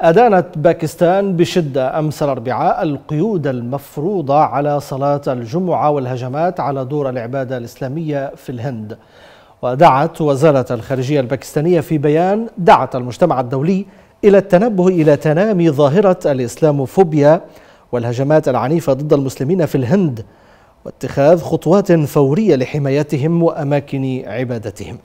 أدانت باكستان بشدة أمس الأربعاء القيود المفروضة على صلاة الجمعة والهجمات على دور العبادة الإسلامية في الهند ودعت وزارة الخارجية الباكستانية في بيان دعت المجتمع الدولي إلى التنبه إلى تنامي ظاهرة الإسلاموفوبيا والهجمات العنيفة ضد المسلمين في الهند واتخاذ خطوات فورية لحمايتهم وأماكن عبادتهم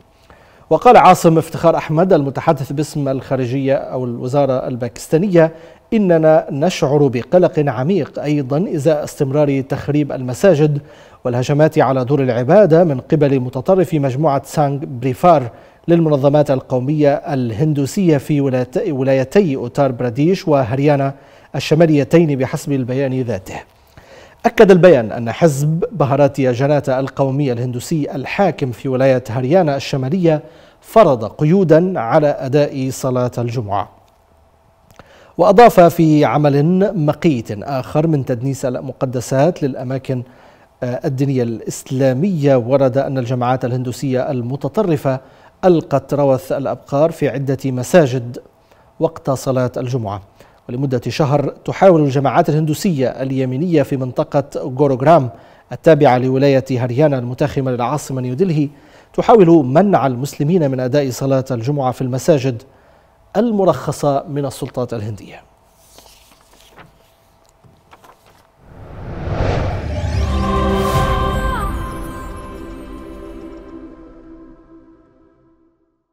وقال عاصم افتخار أحمد المتحدث باسم الخارجية أو الوزارة الباكستانية إننا نشعر بقلق عميق أيضا إزاء استمرار تخريب المساجد والهجمات على دور العبادة من قبل متطرف مجموعة سانغ بريفار للمنظمات القومية الهندوسية في ولايتي أوتار براديش وهريانا الشماليتين بحسب البيان ذاته أكد البيان أن حزب بهاراتيا جناتا القومي الهندوسي الحاكم في ولاية هريانا الشمالية فرض قيودا على أداء صلاة الجمعة وأضاف في عمل مقيت آخر من تدنيس المقدسات للأماكن آه، الدينية الإسلامية ورد أن الجماعات الهندوسية المتطرفة ألقت روث الأبقار في عدة مساجد وقت صلاة الجمعة ولمدة شهر تحاول الجماعات الهندوسية اليمينية في منطقة غوروغرام التابعة لولاية هريانا المتاخمة للعاصمة نيودلهي تحاول منع المسلمين من أداء صلاة الجمعة في المساجد المرخصة من السلطات الهندية